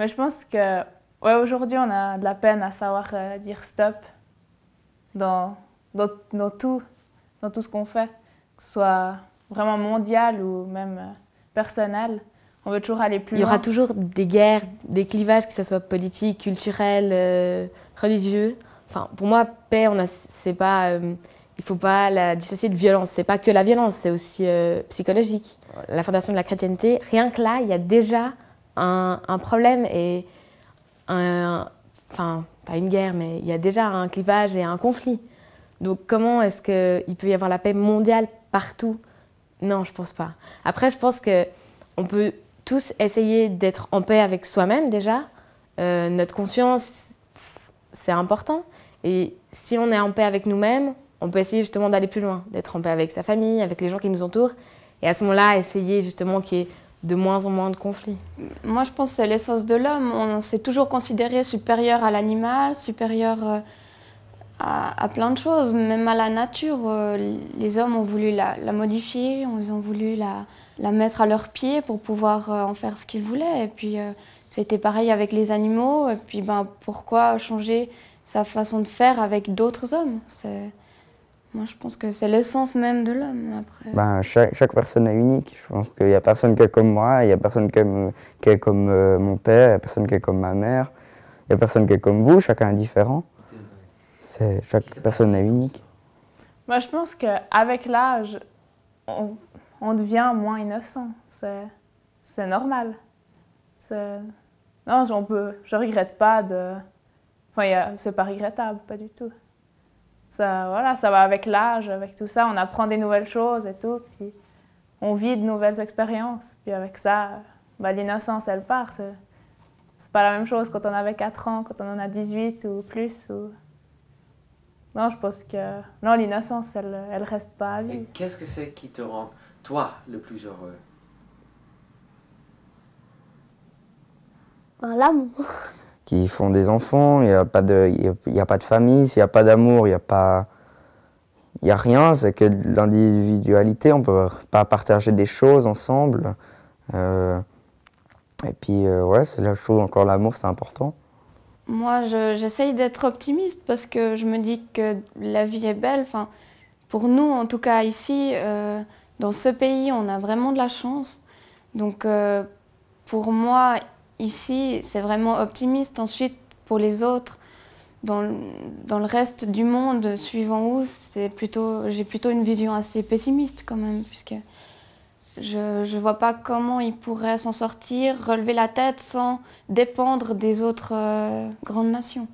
Mais je pense que ouais, aujourd'hui, on a de la peine à savoir euh, dire stop dans, dans, dans, tout, dans tout ce qu'on fait, que ce soit vraiment mondial ou même euh, personnel. On veut toujours aller plus loin. Il y aura toujours des guerres, des clivages, que ce soit politique, culturel, euh, religieux. Enfin, pour moi, paix, on a, c'est pas, il faut pas la dissocier de violence. C'est pas que la violence, c'est aussi psychologique. La fondation de la chrétienté, rien que là, il y a déjà un, problème et un, enfin, pas une guerre, mais il y a déjà un clivage et un conflit. Donc comment est-ce qu'il peut y avoir la paix mondiale partout Non, je pense pas. Après, je pense que on peut tous essayer d'être en paix avec soi-même déjà. Euh, notre conscience, c'est important. Et si on est en paix avec nous-mêmes, on peut essayer justement d'aller plus loin, d'être en paix avec sa famille, avec les gens qui nous entourent. Et à ce moment-là, essayer justement qu'il y ait de moins en moins de conflits. Moi, je pense que c'est l'essence de l'homme. On s'est toujours considéré supérieur à l'animal, supérieur euh, à, plein de choses, même à la nature. Euh, les hommes ont voulu la, modifier, ils ont voulu la, mettre à leurs pieds pour pouvoir euh, en faire ce qu'ils voulaient. Et puis, c'était pareil avec les animaux. Et puis, ben, pourquoi changer sa façon de faire avec d'autres hommes moi, je pense que c'est l'essence même de l'homme, après. Ben, chaque, personne est unique. Je pense qu'il n'y a personne qui est comme moi, il n'y a personne qui est, comme euh, mon père, il n'y a personne qui est comme ma mère, il n'y a personne qui est comme vous, chacun est différent. chaque personne est unique. Moi, je pense qu'avec l'âge, on, on, devient moins innocent. C'est normal. Non, on peut, je regrette pas de... Enfin, n'est pas regrettable, pas du tout. Ça, voilà, ça va avec l'âge, avec tout ça. On apprend des nouvelles choses et tout. Puis on vit de nouvelles expériences. Puis avec ça, bah, l'innocence, elle part. C'est, pas la même chose quand on avait 4 ans, quand on en a 18 ou plus. Ou... Non, je pense que. Non, l'innocence, elle, elle reste pas à vie. Qu'est-ce que c'est qui te rend, toi, le plus heureux ben, L'amour font des enfants, il n'y a, pas de, il y a pas de famille, s'il n'y a pas d'amour, il n'y a pas... Il a rien, c'est que de l'individualité, on ne peut pas partager des choses ensemble. Euh, et puis, euh, ouais, c'est là, chose encore l'amour, c'est important. Moi, j'essaye d'être optimiste parce que je me dis que la vie est belle. Enfin, pour nous, en tout cas ici, euh, dans ce pays, on a vraiment de la chance. Donc, pour moi, Ici, c'est vraiment optimiste. Ensuite, pour les autres, dans, le reste du monde, suivant où, j'ai plutôt une vision assez pessimiste quand même, puisque je ne vois pas comment ils pourraient s'en sortir, relever la tête sans dépendre des autres euh, grandes nations.